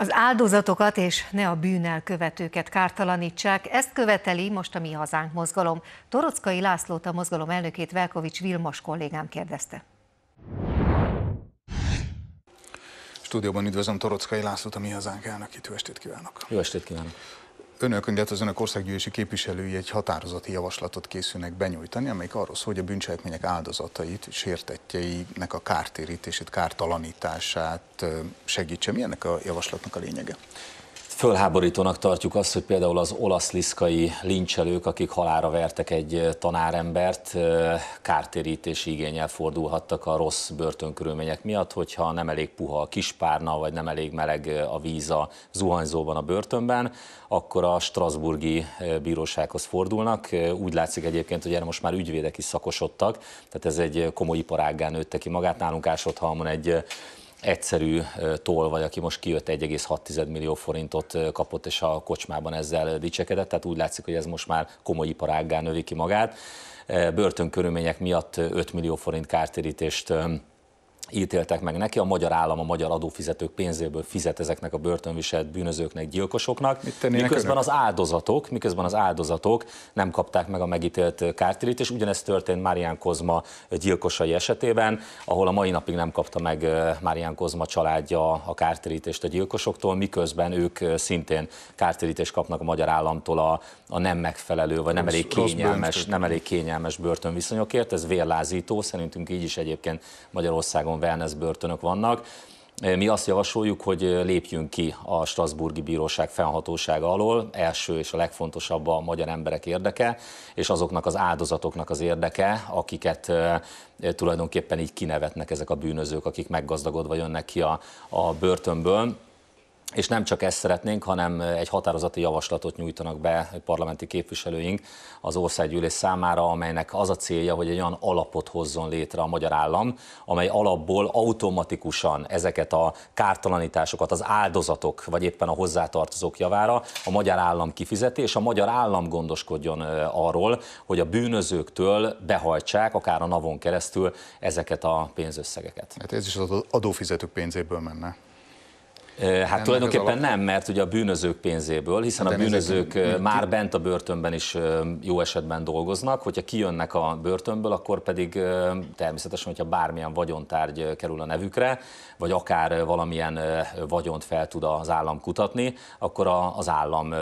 Az áldozatokat és ne a bűnel követőket kártalanítsák, ezt követeli most a Mi Hazánk mozgalom. Torockai Lászlót a mozgalom elnökét Velkovics Vilmos kollégám kérdezte. Stúdióban üdvözlöm Torockai Lászlót, a Mi Hazánk elnökét. Jó estét kívánok! Jó estét kívánok! önök, illetve az önök országgyűlési képviselői egy határozati javaslatot készülnek benyújtani, amelyik arról szól, hogy a bűncselekmények áldozatait, sértetjeinek a kártérítését, kártalanítását segítse. Mi ennek a javaslatnak a lényege? Fölháborítónak tartjuk azt, hogy például az olasz liszkai lincselők, akik halára vertek egy eh, tanárembert, eh, kártérítési igényel fordulhattak a rossz börtönkörülmények miatt, hogyha nem elég puha a kispárna, vagy nem elég meleg eh, a víz a zuhanyzóban a börtönben, akkor a Strasburgi bírósághoz fordulnak. Úgy látszik egyébként, hogy erre most már ügyvédek is szakosodtak, tehát ez egy komoly iparággá nőtte ki magát. Nálunk Ásodhalmon egy egyszerű tolvaj, aki most kijött 1,6 millió forintot kapott, és a kocsmában ezzel dicsekedett, tehát úgy látszik, hogy ez most már komoly iparággá növi ki magát. Börtönkörülmények miatt 5 millió forint kártérítést ítéltek meg neki, a magyar állam a magyar adófizetők pénzéből fizet ezeknek a börtönviselt bűnözőknek, gyilkosoknak, miközben önök? az áldozatok, miközben az áldozatok nem kapták meg a megítélt eh, kártérítést, és ugyanezt történt Márián Kozma eh, gyilkosai esetében, ahol a mai napig nem kapta meg eh, Márián Kozma családja a kártérítést a gyilkosoktól, miközben ők szintén kártérítést kapnak a magyar államtól a, a nem megfelelő, vagy nem elég kényelmes, nem elég kényelmes börtönviszonyokért, ez vérlázító, szerintünk így is egyébként Magyarországon Magyarországon wellness börtönök vannak. Eh, mi azt javasoljuk, hogy eh, lépjünk ki a Strasburgi Bíróság fennhatósága alól, első és a legfontosabb a magyar emberek érdeke, és azoknak az áldozatoknak az érdeke, akiket eh, tulajdonképpen így kinevetnek ezek a bűnözők, akik meggazdagodva jönnek ki a, a börtönből. És nem csak ezt szeretnénk, hanem egy határozati javaslatot nyújtanak be parlamenti képviselőink az országgyűlés számára, amelynek az a célja, hogy egy olyan alapot hozzon létre a magyar állam, amely alapból automatikusan ezeket a kártalanításokat az áldozatok, vagy éppen a hozzátartozók javára a magyar állam kifizeti, és a magyar állam gondoskodjon arról, hogy a bűnözőktől behajtsák, akár a navon keresztül ezeket a pénzösszegeket. Hát ez is az adófizetők pénzéből menne. Hát tulajdonképpen nem, mert ugye a bűnözők pénzéből, hiszen De a hát bűnözők ezek... már bent a börtönben is jó esetben dolgoznak, hogyha kijönnek a börtönből, akkor pedig természetesen, hogyha bármilyen vagyontárgy kerül a nevükre, vagy akár valamilyen vagyont fel tud az állam kutatni, akkor az állam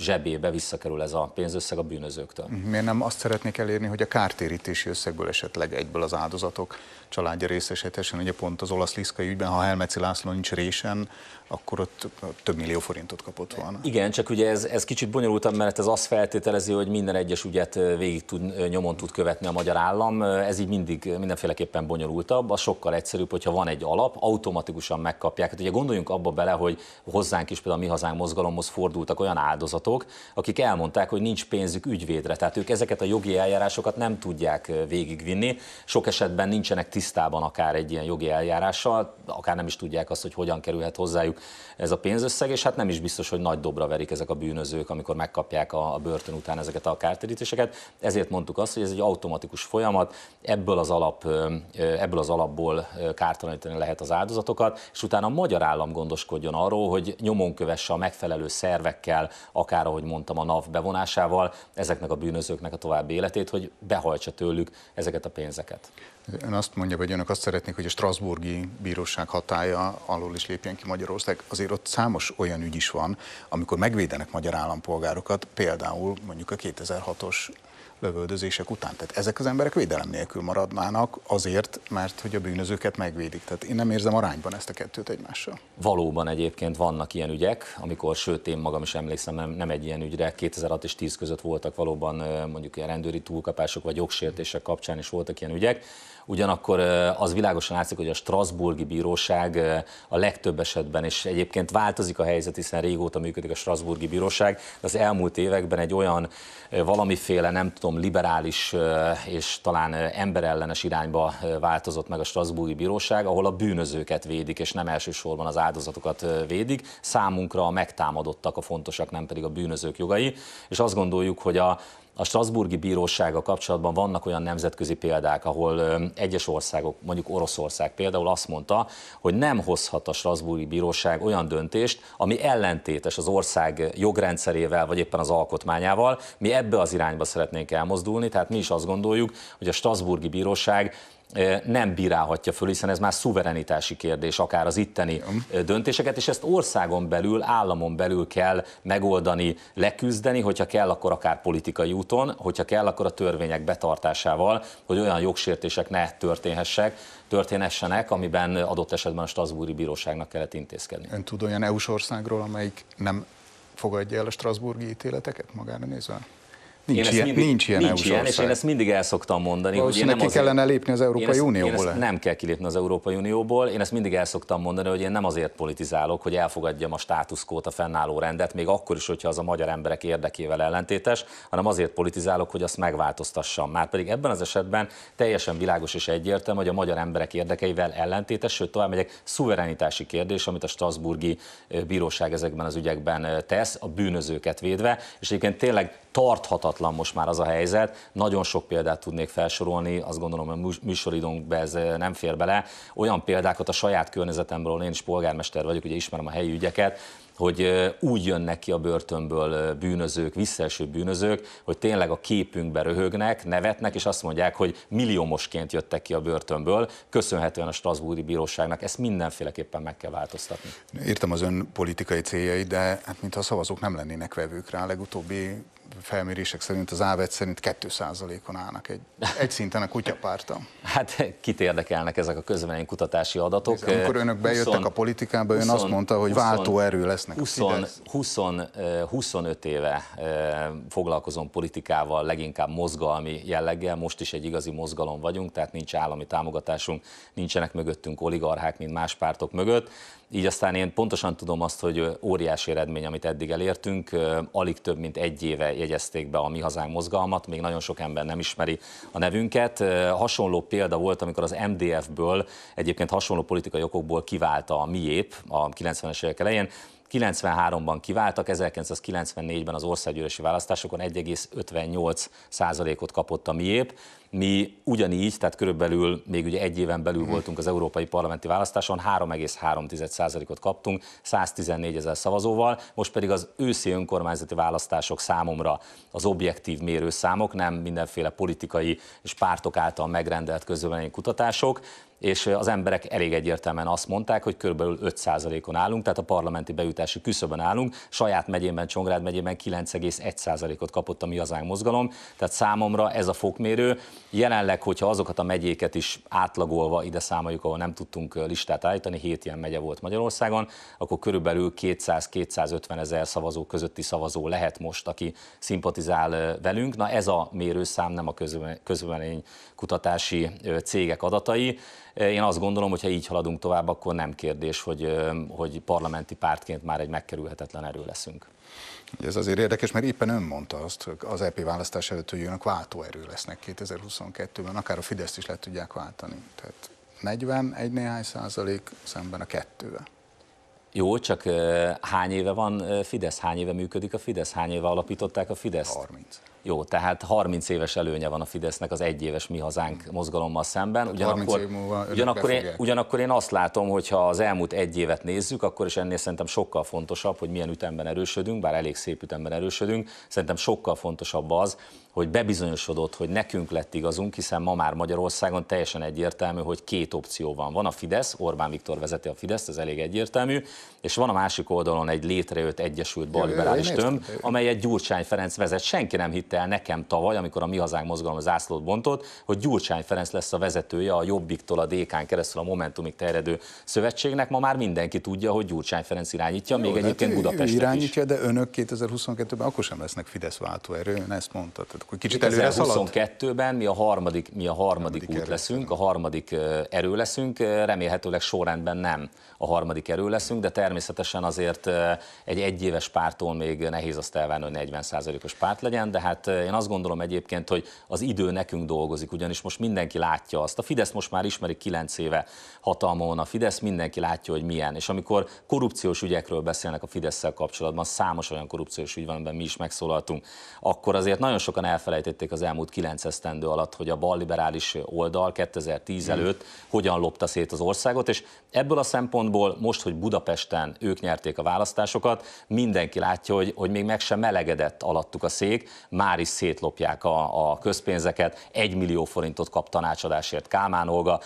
zsebébe visszakerül ez a pénzösszeg a bűnözőktől. Mhm. Miért nem azt szeretnék elérni, hogy a kártérítési összegből esetleg egyből az áldozatok családja részesíthessen, ugye pont az olasz liszkai ügyben, ha Helmeci László nincs résen, akkor ott több millió forintot kapott volna. Igen, csak ugye ez, ez kicsit bonyolultabb, mert ez azt feltételezi, hogy minden egyes ügyet végig tud, nyomon tud követni a magyar állam, ez így mindig mindenféleképpen bonyolultabb, A sokkal egyszerűbb, hogyha van egy alap, automatikusan megkapják. Hát ugye gondoljunk abba bele, hogy hozzánk is például a mi hazánk mozgalomhoz fordultak olyan áldozatok, hallgatók, akik elmondták, hogy nincs pénzük ügyvédre. Tehát ők ezeket a jogi eljárásokat nem tudják végigvinni. Sok esetben nincsenek tisztában akár egy ilyen jogi eljárással, akár nem is tudják azt, hogy hogyan kerülhet hozzájuk ez a pénzösszeg, és hát nem is biztos, hogy nagy dobra verik ezek a bűnözők, amikor megkapják a, a börtön után ezeket a kártérítéseket. Ezért mondtuk azt, hogy ez egy automatikus folyamat, ebből az, alap, ebből az alapból kártalanítani lehet az áldozatokat, és utána a magyar állam gondoskodjon arról, hogy nyomon kövesse a megfelelő szervekkel, akár akár, ahogy mondtam, a NAV bevonásával ezeknek a bűnözőknek a további életét, hogy behajtsa tőlük ezeket a pénzeket. Ön azt mondja, hogy önök azt szeretnék, hogy a Strasburgi Bíróság hatája alól is lépjen ki Magyarország. Azért ott számos olyan ügy is van, amikor megvédenek magyar állampolgárokat, például mondjuk a 2006-os lövöldözések után. Tehát ezek az emberek védelem nélkül maradnának azért, mert hogy a bűnözőket megvédik. Tehát én nem érzem arányban ezt a kettőt egymással. Valóban egyébként vannak ilyen ügyek, amikor, sőt én magam is emlékszem, nem, nem egy ilyen ügyre, 2006 és 10 között voltak valóban mondjuk ilyen rendőri túlkapások vagy jogsértések kapcsán is voltak ilyen ügyek, ugyanakkor az világosan látszik, hogy a Strasburgi Bíróság a legtöbb esetben, és egyébként változik a helyzet, hiszen régóta működik a Strasburgi Bíróság, de az elmúlt években egy olyan valamiféle, nem tudom, liberális és talán emberellenes irányba változott meg a Strasburgi Bíróság, ahol a bűnözőket védik, és nem elsősorban az áldozatokat védik. Számunkra a megtámadottak a fontosak, nem pedig a bűnözők jogai, és azt gondoljuk, hogy a a Strasburgi bírósága kapcsolatban vannak olyan nemzetközi példák, ahol egyes országok, mondjuk Oroszország például azt mondta, hogy nem hozhat a Strasburgi bíróság olyan döntést, ami ellentétes az ország jogrendszerével, vagy éppen az alkotmányával. Mi ebbe az irányba szeretnénk elmozdulni, tehát mi is azt gondoljuk, hogy a Strasburgi bíróság nem bírálhatja föl, hiszen ez már szuverenitási kérdés, akár az itteni döntéseket, és ezt országon belül, államon belül kell megoldani, leküzdeni, hogyha kell, akkor akár politikai úton, hogyha kell, akkor a törvények betartásával, hogy olyan jogsértések ne történhessek, történhessenek, amiben adott esetben a Strasbourgi Bíróságnak kellett intézkedni. Ön tud olyan EU-s országról, amelyik nem fogadja el a Strasburgi ítéleteket magára nézve? Nincs én ilyen, mindig, nincs ilyen, nincs ilyen és én ezt mindig el szoktam mondani. hogy én nem neki azért, kellene lépni az Európai ezt, Unióból. Ezt nem kell kilépni az Európai Unióból. Én ezt mindig el szoktam mondani, hogy én nem azért politizálok, hogy elfogadjam a státuszkót, a fennálló rendet, még akkor is, hogyha az a magyar emberek érdekével ellentétes, hanem azért politizálok, hogy azt megváltoztassam. Már pedig ebben az esetben teljesen világos és egyértelmű, hogy a magyar emberek érdekeivel ellentétes, sőt tovább megyek, szuverenitási kérdés, amit a Strasburgi bíróság ezekben az ügyekben tesz, a bűnözőket védve, és egyébként tényleg tarthatatlan láthatatlan most már az a helyzet. Nagyon sok példát tudnék felsorolni, azt gondolom, hogy műsoridónkba ez eh, nem fér bele. Olyan példákat a saját környezetemből, én is polgármester vagyok, ugye ismerem a helyi ügyeket, hogy eh, úgy jönnek ki a börtönből eh, bűnözők, visszaeső bűnözők, hogy tényleg a képünkbe röhögnek, nevetnek, és azt mondják, hogy milliómosként jöttek ki a börtönből, köszönhetően a Strasbourgi Bíróságnak. Ezt mindenféleképpen meg kell változtatni. Értem az ön politikai céljai, de hát mintha a szavazók nem lennének vevők rá, legutóbbi felmérések szerint, az Ávet szerint 2%-on állnak egy, egy szinten a kutyapárta. Hát kit érdekelnek ezek a közvetlen kutatási adatok? Ez, amikor önök bejöttek 20, a politikába, ön 20, azt mondta, hogy 20, váltó erő lesznek 20, a Fidesz. 20, 25 éve foglalkozom politikával, leginkább mozgalmi jelleggel, most is egy igazi mozgalom vagyunk, tehát nincs állami támogatásunk, nincsenek mögöttünk oligarchák, mint más pártok mögött, így aztán én pontosan tudom azt, hogy óriási eredmény, amit eddig elértünk, alig több mint egy éve jegyezték be a Mi Hazánk mozgalmat, még nagyon sok ember nem ismeri a nevünket. Hasonló példa volt, amikor az MDF-ből egyébként hasonló politikai okokból kiválta a Miép a 90-es évek elején, 93-ban kiváltak, 1994-ben az országgyűlési választásokon 1,58 százalékot kapott a miép. Mi ugyanígy, tehát körülbelül még ugye egy éven belül voltunk az európai parlamenti választáson, 3,3%-ot kaptunk 114 ezer szavazóval, most pedig az őszi önkormányzati választások számomra az objektív mérőszámok, nem mindenféle politikai és pártok által megrendelt közvélemény kutatások, és az emberek elég egyértelműen azt mondták, hogy kb. 5%-on állunk, tehát a parlamenti bejutási küszöbön állunk. Saját megyében, Csongrád megyében 9,1%-ot kapott a Mi Hazánk mozgalom, tehát számomra ez a fokmérő, Jelenleg, hogyha azokat a megyéket is átlagolva ide számoljuk, ahol nem tudtunk listát állítani, hét ilyen megye volt Magyarországon, akkor körülbelül 200-250 ezer szavazó közötti szavazó lehet most, aki szimpatizál velünk. Na ez a mérőszám, nem a közvélemény kutatási cégek adatai. Én azt gondolom, hogy ha így haladunk tovább, akkor nem kérdés, hogy, hogy parlamenti pártként már egy megkerülhetetlen erő leszünk. Ez azért érdekes, mert éppen ön mondta azt az EP választás előtt, hogy önök váltóerő lesznek 2022-ben, akár a Fideszt is le tudják váltani. Tehát 41 néhány százalék szemben a kettővel. Jó, csak eh, hány éve van eh, Fidesz, hány éve működik a Fidesz, hány éve alapították a Fidesz? 30. Jó, tehát 30 éves előnye van a Fidesznek az egyéves Mi Hazánk mozgalommal szemben. Hát ugyanakkor, ugyanakkor, én, ugyanakkor én azt látom, hogy ha az elmúlt egy évet nézzük, akkor is ennél szerintem sokkal fontosabb, hogy milyen ütemben erősödünk, bár elég szép ütemben erősödünk, szerintem sokkal fontosabb az, hogy bebizonyosodott, hogy nekünk lett igazunk, hiszen ma már Magyarországon teljesen egyértelmű, hogy két opció van. Van a Fidesz, Orbán Viktor vezeti a Fideszt, ez elég egyértelmű, és van a másik oldalon egy létrejött Egyesült Balliberális Töm, amelyet Gyurcsány Ferenc vezet. Senki nem hitte el nekem tavaly, amikor a Mi Hazánk mozgalom zászlót bontott, hogy Gyurcsány Ferenc lesz a vezetője a Jobbiktól a DK-n keresztül a Momentumig terjedő szövetségnek. Ma már mindenki tudja, hogy Gyurcsány Ferenc irányítja, Jó, még hát egyébként Budapest. irányítja, is. de önök 2022-ben akkor sem lesznek Fidesz váltóerő, ön ezt mondta. Tehát akkor kicsit előre szaladt? 22-ben mi a harmadik, mi a harmadik, harmadik út leszünk, a harmadik erő leszünk, remélhetőleg sorrendben nem a harmadik erő leszünk, de természetesen azért egy egyéves pártól még nehéz azt elvárni, hogy 40%-os párt legyen, de hát én azt gondolom egyébként, hogy az idő nekünk dolgozik, ugyanis most mindenki látja azt. A Fidesz most már ismeri 9 éve hatalmon, a Fidesz mindenki látja, hogy milyen. És amikor korrupciós ügyekről beszélnek a Fidesz-szel kapcsolatban, számos olyan korrupciós ügy van, amiben mi is megszólaltunk, akkor azért nagyon sokan elfelejtették az elmúlt kilenc esztendő alatt, hogy a balliberális oldal 2010 előtt hogyan lopta szét az országot, és ebből a szempontból most, hogy Budapesten ők nyerték a választásokat, mindenki látja, hogy, hogy még meg sem melegedett alattuk a szék, már is szétlopják a, a közpénzeket, egy millió forintot kap tanácsadásért Kálmán Olga,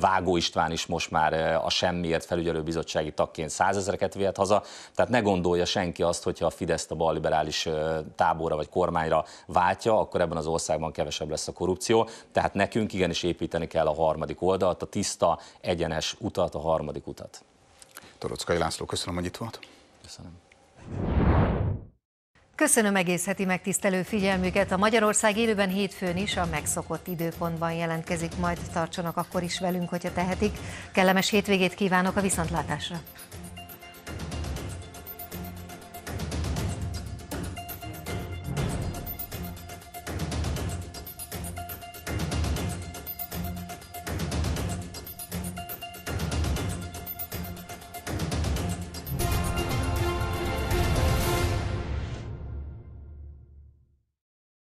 Vágó István is most már a semmiért felügyelőbizottsági tagként százezreket vihet haza, tehát ne gondolja senki azt, hogyha a Fideszt a balliberális táborra vagy kormányra váltja, betartja, akkor ebben az országban kevesebb lesz a korrupció. Tehát nekünk igenis építeni kell a harmadik oldalt, a tiszta, egyenes utat, a harmadik utat. Torockai László, köszönöm, hogy itt volt. Köszönöm. Köszönöm egész heti megtisztelő figyelmüket. A Magyarország élőben hétfőn is a megszokott időpontban jelentkezik, majd tartsanak akkor is velünk, hogyha tehetik. Kellemes hétvégét kívánok a viszontlátásra!